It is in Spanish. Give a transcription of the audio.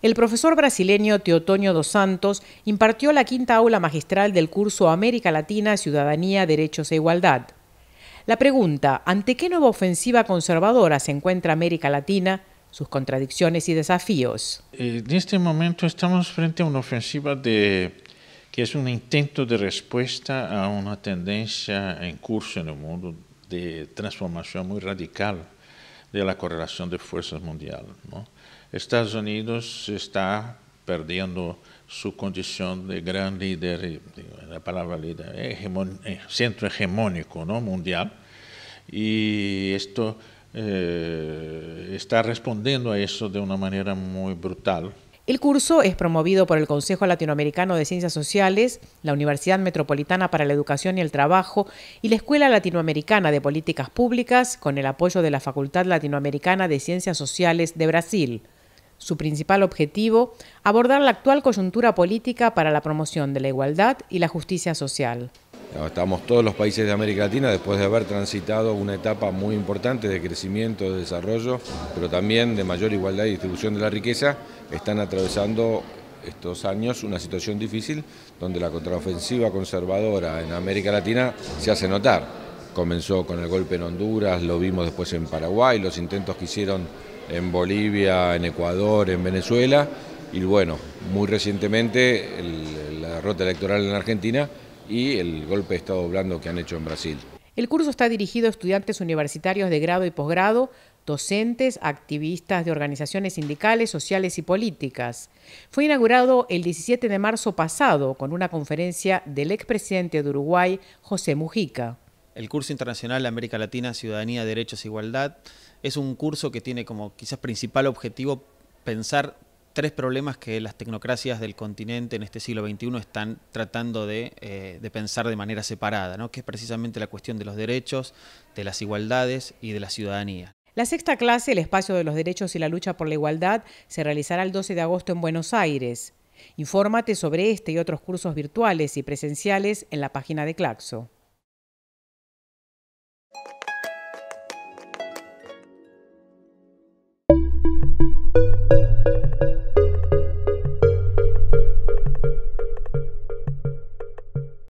El profesor brasileño Teotonio dos Santos impartió la quinta aula magistral del curso América Latina, Ciudadanía, Derechos e Igualdad. La pregunta, ¿ante qué nueva ofensiva conservadora se encuentra América Latina? sus contradicciones y desafíos. Eh, en este momento estamos frente a una ofensiva que es un intento de respuesta a una tendencia en curso en el mundo de transformación muy radical de la correlación de fuerzas mundial. Estados Unidos está perdiendo su condición de gran líder, la palabra líder, eh, centro hegemónico ¿no? mundial, y esto eh, está respondiendo a eso de una manera muy brutal, el curso es promovido por el Consejo Latinoamericano de Ciencias Sociales, la Universidad Metropolitana para la Educación y el Trabajo y la Escuela Latinoamericana de Políticas Públicas con el apoyo de la Facultad Latinoamericana de Ciencias Sociales de Brasil. Su principal objetivo, abordar la actual coyuntura política para la promoción de la igualdad y la justicia social. Estamos todos los países de América Latina después de haber transitado una etapa muy importante de crecimiento, de desarrollo, pero también de mayor igualdad y distribución de la riqueza, están atravesando estos años una situación difícil donde la contraofensiva conservadora en América Latina se hace notar. Comenzó con el golpe en Honduras, lo vimos después en Paraguay, los intentos que hicieron en Bolivia, en Ecuador, en Venezuela, y bueno, muy recientemente la derrota electoral en Argentina y el golpe de Estado blando que han hecho en Brasil. El curso está dirigido a estudiantes universitarios de grado y posgrado, docentes, activistas de organizaciones sindicales, sociales y políticas. Fue inaugurado el 17 de marzo pasado con una conferencia del expresidente de Uruguay, José Mujica. El curso internacional América Latina, Ciudadanía, Derechos e Igualdad es un curso que tiene como quizás principal objetivo pensar tres problemas que las tecnocracias del continente en este siglo XXI están tratando eh, de, pensar de manera separada, ¿no? que es precisamente la cuestión de los derechos, de las igualdades y de la ciudadanía. La sexta clase, el espacio de los derechos y la lucha por la igualdad, se realizará el 12 de agosto en Buenos Aires. Infórmate sobre este y otros cursos virtuales y presenciales en la página de Claxo.